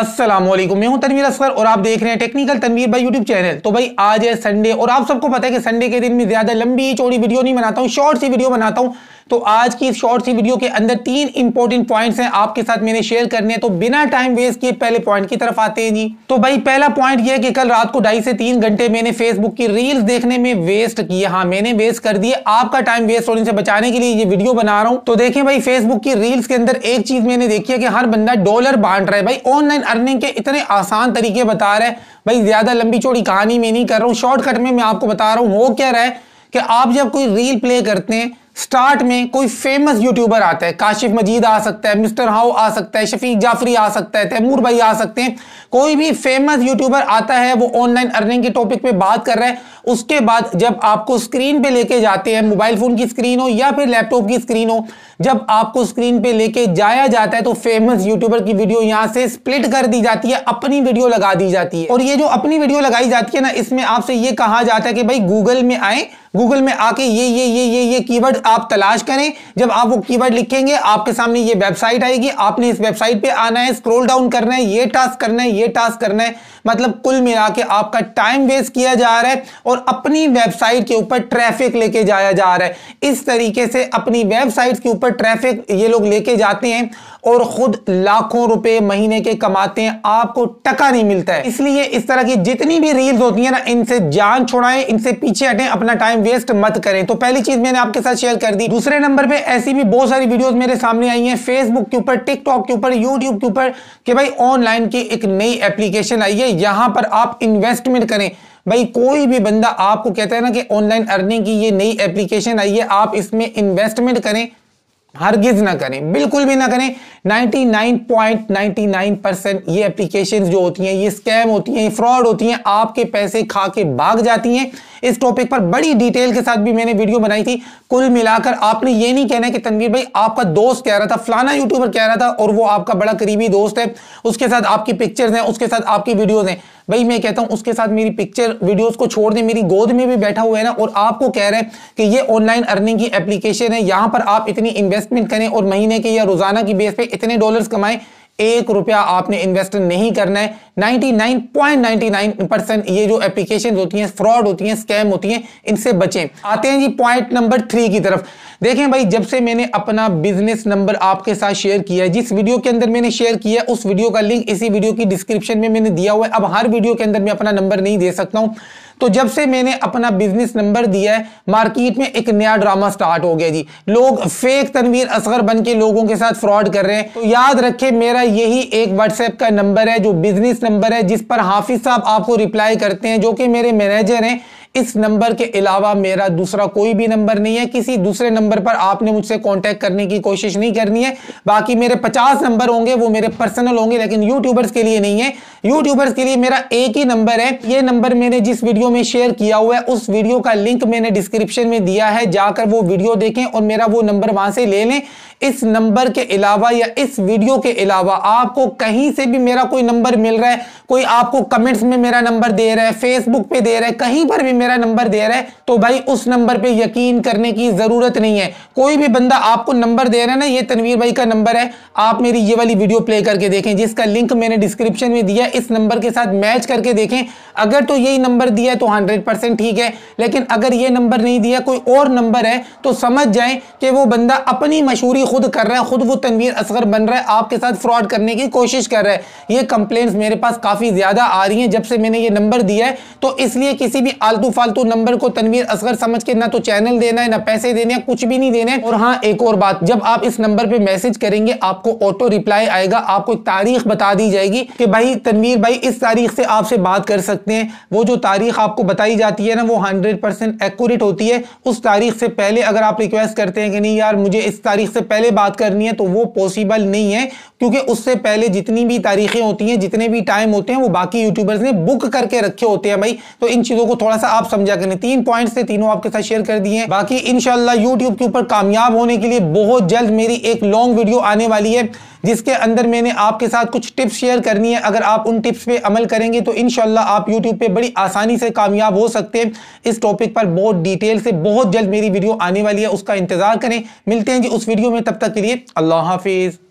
असलम मैं हूं तनवीर असगर और आप देख रहे हैं टेक्निकल तनवीर भाई यूट्यूब चैनल तो भाई आज है संडे और आप सबको पता है कि संडे के दिन में ज़्यादा लंबी चौड़ी वीडियो नहीं बनाता हूँ शॉर्ट सी वीडियो बनाता हूँ तो आज की शॉर्ट सी वीडियो के अंदर तीन इंपॉर्टेंट पॉइंट हैं आपके साथ मैंने शेयर करने हैं तो बिना टाइम वेस्ट किए पहले पॉइंट की तरफ आते हैं जी तो भाई पहला पॉइंट यह है कि कल रात को ढाई से तीन घंटे मैंने फेसबुक की रील्स देखने में वेस्ट किए हाँ मैंने वेस्ट कर दिए आपका टाइम वेस्ट होने से बचाने के लिए ये वीडियो बना रहा हूँ तो देखें भाई फेसबुक की रील्स के अंदर एक चीज मैंने देखी है कि हर बंदा डॉलर बांट रहा है भाई ऑनलाइन अर्निंग के इतने आसान तरीके बता रहे हैं भाई ज्यादा लंबी चौड़ी कहानी में नहीं कर रहा हूँ शॉर्टकट में मैं आपको बता रहा हूँ वो क्या रहा है कि आप जब कोई रील प्ले करते हैं स्टार्ट में कोई फेमस यूट्यूबर आता है काशिफ मजीद आ सकता है मिस्टर हाउ आ सकता है शफीक जाफरी आ सकता है तैमूर भाई आ सकते हैं कोई भी फेमस यूट्यूबर आता है वो ऑनलाइन अर्निंग के टॉपिक पे बात कर रहा है उसके बाद जब आपको स्क्रीन पे लेके जाते हैं मोबाइल फ़ोन की स्क्रीन हो या फिर लैपटॉप की स्क्रीन हो जब आपको स्क्रीन पे लेके जाया जाता है तो फेमस यूट्यूबर की वीडियो यहाँ से स्प्लिट कर दी जाती है अपनी वीडियो लगा दी जाती है और ये जो अपनी वीडियो लगाई जाती है ना इसमें आपसे ये कहा जाता है कि भाई गूगल में आए गूगल में आके ये ये ये ये ये कीवर्ड आप तलाश करें जब आप वो कीवर्ड लिखेंगे आपके सामने ये वेबसाइट आएगी आपने इस वेबसाइट पे आना है स्क्रॉल डाउन करना है ये टास्क करना है ये टास्क करना है मतलब कुल मिला के आपका टाइम वेस्ट किया जा रहा है और अपनी वेबसाइट के ऊपर ट्रैफिक लेके जाया जा रहा है इस तरीके से अपनी वेबसाइट के ऊपर ट्रैफिक ये लोग लेके जाते हैं और खुद लाखों रुपए महीने के कमाते हैं आपको टका नहीं मिलता है इसलिए इस तरह की जितनी भी रील्स होती है ना इनसे जान छोड़ाएं इनसे पीछे हटें अपना टाइम टाइम वेस्ट मत करें तो पहली चीज मैंने आपके साथ शेयर कर दी दूसरे नंबर पे ऐसी भी बहुत सारी वीडियोस मेरे सामने आई हैं फेसबुक के ऊपर टिकटॉक के ऊपर यूट्यूब के ऊपर कि भाई ऑनलाइन की एक नई एप्लीकेशन आई है यहां पर आप इन्वेस्टमेंट करें भाई कोई भी बंदा आपको कहता है ना कि ऑनलाइन अर्निंग की ये नई एप्लीकेशन आई है आप इसमें इन्वेस्टमेंट करें हरगिज ना करें बिल्कुल भी ना करें 99.99 परसेंट ये एप्लीकेशन जो होती हैं ये स्कैम होती हैं ये फ्रॉड होती हैं आपके पैसे खा के भाग जाती हैं इस टॉपिक पर बड़ी डिटेल के साथ भी मैंने वीडियो बनाई थी कुल मिलाकर आपने ये नहीं कहना कि तनवीर भाई आपका दोस्त कह रहा था फलाना यूट्यूबर कह रहा था और वो आपका बड़ा करीबी दोस्त है उसके साथ आपकी पिक्चर्स हैं उसके साथ आपकी वीडियोस हैं भाई मैं कहता हूं उसके साथ मेरी पिक्चर वीडियोस को छोड़ दें मेरी गोद में भी बैठा हुआ है ना और आपको कह रहे हैं कि ये ऑनलाइन अर्निंग की एप्लीकेशन है यहां पर आप इतनी इन्वेस्टमेंट करें और महीने के या रोजाना की बेस पर इतने डॉलर्स कमाएं एक रुपया आपने इन्वेस्ट नहीं करना है 99.99 परसेंट ये जो एप्लीकेशन होती हैं फ्रॉड होती हैं स्कैम होती हैं इनसे बचें आते हैं जी पॉइंट नंबर थ्री की तरफ देखें भाई जब से मैंने अपना बिजनेस नंबर आपके साथ शेयर किया है जिस वीडियो के अंदर मैंने शेयर किया उस वीडियो का लिंक इसी वीडियो की डिस्क्रिप्शन में मैंने दिया हुआ है अब हर वीडियो के अंदर मैं अपना नंबर नहीं दे सकता हूँ तो जब से मैंने अपना बिजनेस नंबर दिया है मार्केट में एक नया ड्रामा स्टार्ट हो गया जी लोग फेक तनवीर असगर बन के लोगों के साथ फ्रॉड कर रहे हैं तो याद रखे मेरा यही एक व्हाट्सएप का नंबर है जो बिजनेस नंबर है जिस पर हाफिज साहब आपको रिप्लाई करते हैं जो कि मेरे मैनेजर हैं इस नंबर के अलावा मेरा दूसरा कोई भी नंबर नहीं है किसी दूसरे नंबर पर आपने मुझसे कॉन्टेक्ट करने की कोशिश नहीं करनी है बाकी मेरे पचास नंबर होंगे वो मेरे पर्सनल होंगे लेकिन यूट्यूबर्स के लिए नहीं है यूट्यूबर्स के लिए मेरा एक ही नंबर है ये नंबर मैंने जिस वीडियो में शेयर किया हुआ है उस वीडियो का लिंक मैंने डिस्क्रिप्शन में दिया है जाकर वो वीडियो देखें और मेरा वो नंबर वहां से ले लें इस नंबर के अलावा या इस वीडियो के अलावा आपको कहीं से भी मेरा कोई नंबर मिल रहा है कोई आपको कमेंट्स में मेरा नंबर दे रहा है फेसबुक पे दे रहा है कहीं पर भी मेरा नंबर दे रहा है तो भाई उस नंबर पे यकीन करने की जरूरत नहीं है कोई भी बंदा आपको नंबर दे रहा है ना ये तनवीर भाई का नंबर है आप मेरी ये वाली वीडियो प्ले करके देखें जिसका लिंक मैंने डिस्क्रिप्शन में दिया इस नंबर के साथ मैच करके देखें अगर तो यही नंबर दिया तो हंड्रेड ठीक है लेकिन अगर ये नंबर नहीं दिया कोई और नंबर है तो समझ जाए कि वो बंदा अपनी मशहूरी खुद कर रहा है खुद वो तनवीर असगर बन रहा है आपके साथ फ्रॉड करने की कोशिश कर रहा है ये कंप्लेन मेरे पास काफ़ी ज़्यादा आ रही है जब से मैंने ये नंबर दिया है तो इसलिए किसी भी आलतू फालतू फालतू नंबर को तनवीर असगर समझ के ना तो चैनल देना है ना पैसे देने हैं कुछ भी नहीं देने और हाँ एक और बात जब आप इस नंबर पे मैसेज करेंगे आपको ऑटो रिप्लाई आएगा आपको एक तारीख बता दी जाएगी कि भाई तनवीर भाई इस तारीख से आपसे बात कर सकते हैं वो जो तारीख आपको बताई जाती है ना वो हंड्रेड परसेंट एक्यूरेट होती है उस तारीख से पहले अगर आप रिक्वेस्ट करते हैं कि नहीं यार मुझे इस तारीख से पहले बात करनी है तो वो पॉसिबल नहीं है क्योंकि उससे पहले जितनी भी तारीखें होती हैं जितने भी टाइम होते हैं वो बाकी यूट्यूबर्स ने बुक करके रखे होते हैं भाई तो इन चीज़ों को थोड़ा सा आप समझा करें तीन पॉइंट्स थे तीनों आपके साथ शेयर कर दिए बाकी इनशाला यूट्यूब के ऊपर कामयाब होने के लिए बहुत जल्द मेरी एक लॉन्ग वीडियो आने वाली है जिसके अंदर मैंने आपके साथ कुछ टिप्स शेयर करनी है अगर आप उन टिप्स पे अमल करेंगे तो इनशाला आप यूट्यूब पे बड़ी आसानी से कामयाब हो सकते हैं इस टॉपिक पर बहुत डिटेल से बहुत जल्द मेरी वीडियो आने वाली है उसका इंतज़ार करें मिलते हैं जी उस वीडियो में तब तक के लिए अल्लाह हाफिज़